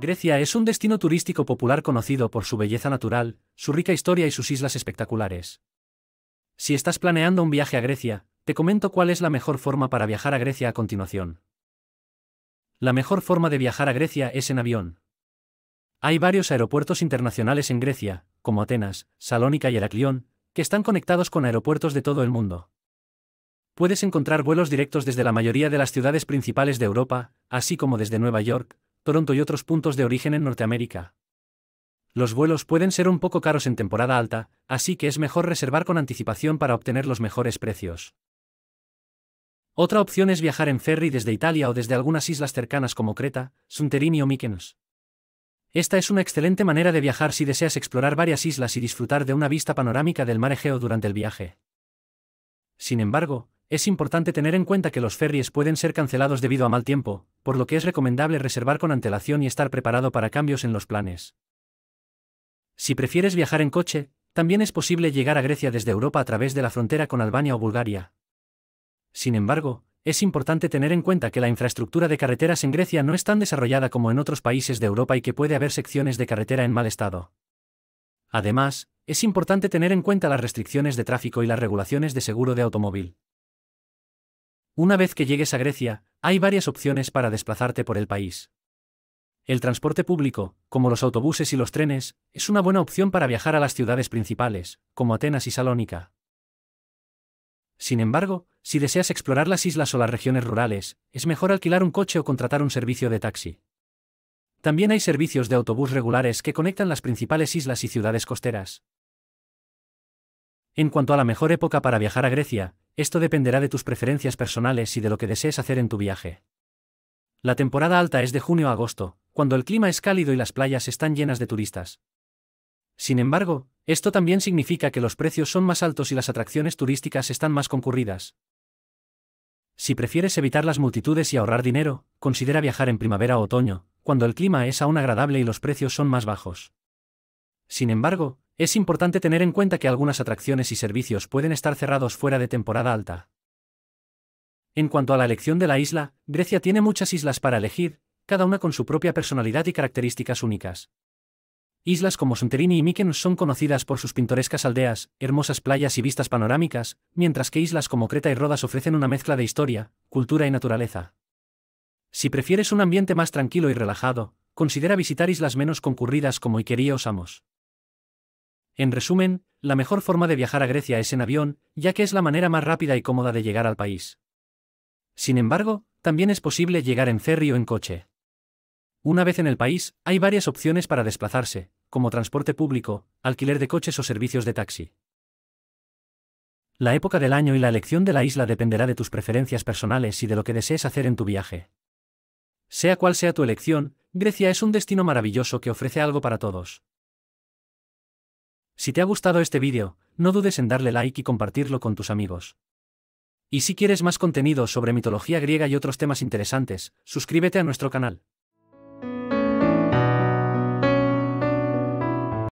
Grecia es un destino turístico popular conocido por su belleza natural, su rica historia y sus islas espectaculares. Si estás planeando un viaje a Grecia, te comento cuál es la mejor forma para viajar a Grecia a continuación. La mejor forma de viajar a Grecia es en avión. Hay varios aeropuertos internacionales en Grecia, como Atenas, Salónica y Heraclión, que están conectados con aeropuertos de todo el mundo. Puedes encontrar vuelos directos desde la mayoría de las ciudades principales de Europa, así como desde Nueva York, Toronto y otros puntos de origen en Norteamérica. Los vuelos pueden ser un poco caros en temporada alta, así que es mejor reservar con anticipación para obtener los mejores precios. Otra opción es viajar en ferry desde Italia o desde algunas islas cercanas como Creta, Sunterini o Mykonos. Esta es una excelente manera de viajar si deseas explorar varias islas y disfrutar de una vista panorámica del mar Egeo durante el viaje. Sin embargo, es importante tener en cuenta que los ferries pueden ser cancelados debido a mal tiempo, por lo que es recomendable reservar con antelación y estar preparado para cambios en los planes. Si prefieres viajar en coche, también es posible llegar a Grecia desde Europa a través de la frontera con Albania o Bulgaria. Sin embargo, es importante tener en cuenta que la infraestructura de carreteras en Grecia no es tan desarrollada como en otros países de Europa y que puede haber secciones de carretera en mal estado. Además, es importante tener en cuenta las restricciones de tráfico y las regulaciones de seguro de automóvil. Una vez que llegues a Grecia, hay varias opciones para desplazarte por el país. El transporte público, como los autobuses y los trenes, es una buena opción para viajar a las ciudades principales, como Atenas y Salónica. Sin embargo, si deseas explorar las islas o las regiones rurales, es mejor alquilar un coche o contratar un servicio de taxi. También hay servicios de autobús regulares que conectan las principales islas y ciudades costeras. En cuanto a la mejor época para viajar a Grecia, esto dependerá de tus preferencias personales y de lo que desees hacer en tu viaje. La temporada alta es de junio a agosto, cuando el clima es cálido y las playas están llenas de turistas. Sin embargo, esto también significa que los precios son más altos y las atracciones turísticas están más concurridas. Si prefieres evitar las multitudes y ahorrar dinero, considera viajar en primavera o otoño, cuando el clima es aún agradable y los precios son más bajos. Sin embargo, es importante tener en cuenta que algunas atracciones y servicios pueden estar cerrados fuera de temporada alta. En cuanto a la elección de la isla, Grecia tiene muchas islas para elegir, cada una con su propia personalidad y características únicas. Islas como Sunterini y Mykonos son conocidas por sus pintorescas aldeas, hermosas playas y vistas panorámicas, mientras que islas como Creta y Rodas ofrecen una mezcla de historia, cultura y naturaleza. Si prefieres un ambiente más tranquilo y relajado, considera visitar islas menos concurridas como Iquería o Samos. En resumen, la mejor forma de viajar a Grecia es en avión, ya que es la manera más rápida y cómoda de llegar al país. Sin embargo, también es posible llegar en ferry o en coche. Una vez en el país, hay varias opciones para desplazarse, como transporte público, alquiler de coches o servicios de taxi. La época del año y la elección de la isla dependerá de tus preferencias personales y de lo que desees hacer en tu viaje. Sea cual sea tu elección, Grecia es un destino maravilloso que ofrece algo para todos. Si te ha gustado este vídeo, no dudes en darle like y compartirlo con tus amigos. Y si quieres más contenido sobre mitología griega y otros temas interesantes, suscríbete a nuestro canal.